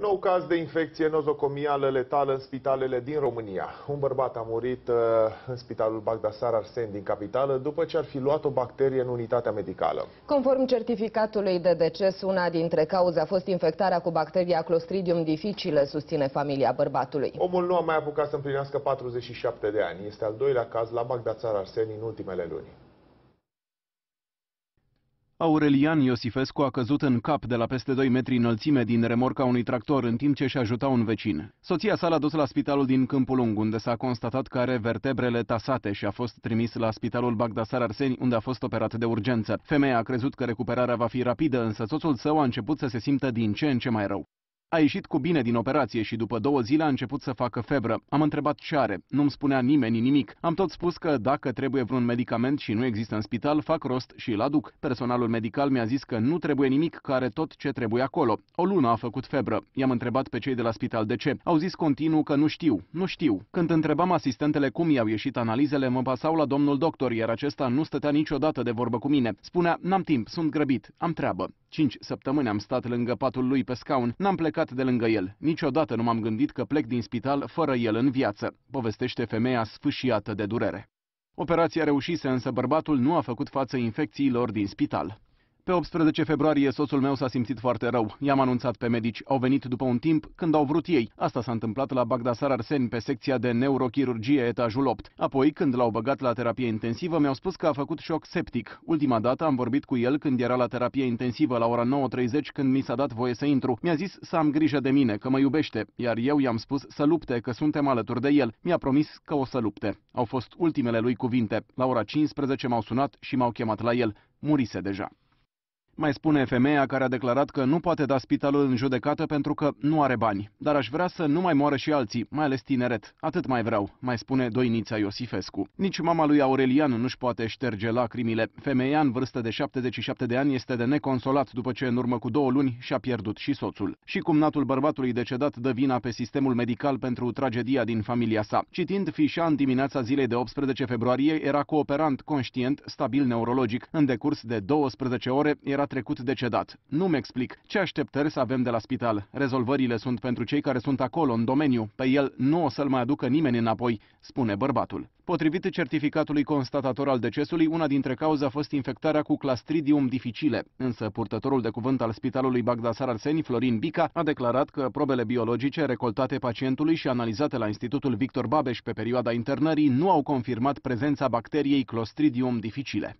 Nou caz de infecție nozocomială letală în spitalele din România. Un bărbat a murit uh, în spitalul Bagdasar Arsen din capitală după ce ar fi luat o bacterie în unitatea medicală. Conform certificatului de deces, una dintre cauze a fost infectarea cu bacteria Clostridium difficile, susține familia bărbatului. Omul nu a mai apucat să împlinească 47 de ani. Este al doilea caz la Bagdasar Arsen în ultimele luni. Aurelian Iosifescu a căzut în cap de la peste 2 metri înălțime din remorca unui tractor în timp ce și ajuta un vecin. Soția sa l-a dus la spitalul din Câmpul Lung, unde s-a constatat că are vertebrele tasate și a fost trimis la spitalul Bagdasar Arseni, unde a fost operat de urgență. Femeia a crezut că recuperarea va fi rapidă, însă soțul său a început să se simtă din ce în ce mai rău. A ieșit cu bine din operație și după două zile a început să facă febră. Am întrebat ce are. Nu-mi spunea nimeni nimic. Am tot spus că dacă trebuie vreun medicament și nu există în spital, fac rost și îl aduc. Personalul medical mi-a zis că nu trebuie nimic, că are tot ce trebuie acolo. O lună a făcut febră. I-am întrebat pe cei de la spital de ce. Au zis continuu că nu știu, nu știu. Când întrebam asistentele cum i-au ieșit analizele, mă pasau la domnul doctor, iar acesta nu stătea niciodată de vorbă cu mine. Spunea, n-am timp, sunt grăbit, am treabă. Cinci săptămâni am stat lângă patul lui pe scaun, n-am plecat plecat de lângă el. Niciodată nu m-am gândit că plec din spital fără el în viață, povestește femeia sfâșiată de durere. Operația reușise, însă bărbatul nu a făcut față infecțiilor din spital. Pe 18 februarie, soțul meu s-a simțit foarte rău. I-am anunțat pe medici. Au venit după un timp când au vrut ei. Asta s-a întâmplat la Bagdasar Arsen, pe secția de neurochirurgie, etajul 8. Apoi, când l-au băgat la terapie intensivă, mi-au spus că a făcut șoc septic. Ultima dată am vorbit cu el când era la terapie intensivă, la ora 9.30, când mi s-a dat voie să intru. Mi-a zis să am grijă de mine, că mă iubește, iar eu i-am spus să lupte, că suntem alături de el. Mi-a promis că o să lupte. Au fost ultimele lui cuvinte. La ora 15 m-au sunat și m-au chemat la el. Murise deja. Mai spune femeia care a declarat că nu poate da spitalul în judecată pentru că nu are bani. Dar aș vrea să nu mai moară și alții, mai ales tineret. Atât mai vreau, mai spune Doinița Iosifescu. Nici mama lui Aurelian nu-și poate șterge lacrimile. Femeia în vârstă de 77 de ani este de neconsolat după ce în urmă cu două luni și-a pierdut și soțul. Și cumnatul bărbatului decedat dă vina pe sistemul medical pentru tragedia din familia sa. Citind fișa în dimineața zilei de 18 februarie, era cooperant, conștient, stabil neurologic. În decurs de 12 ore era trecut decedat. Nu-mi explic ce așteptări să avem de la spital. Rezolvările sunt pentru cei care sunt acolo, în domeniu. Pe el nu o să-l mai aducă nimeni înapoi, spune bărbatul. Potrivit certificatului constatator al decesului, una dintre cauze a fost infectarea cu Clostridium difficile, însă purtătorul de cuvânt al Spitalului Bagdasar Arseni, Florin Bica, a declarat că probele biologice recoltate pacientului și analizate la Institutul Victor Babeș pe perioada internării nu au confirmat prezența bacteriei Clostridium difficile.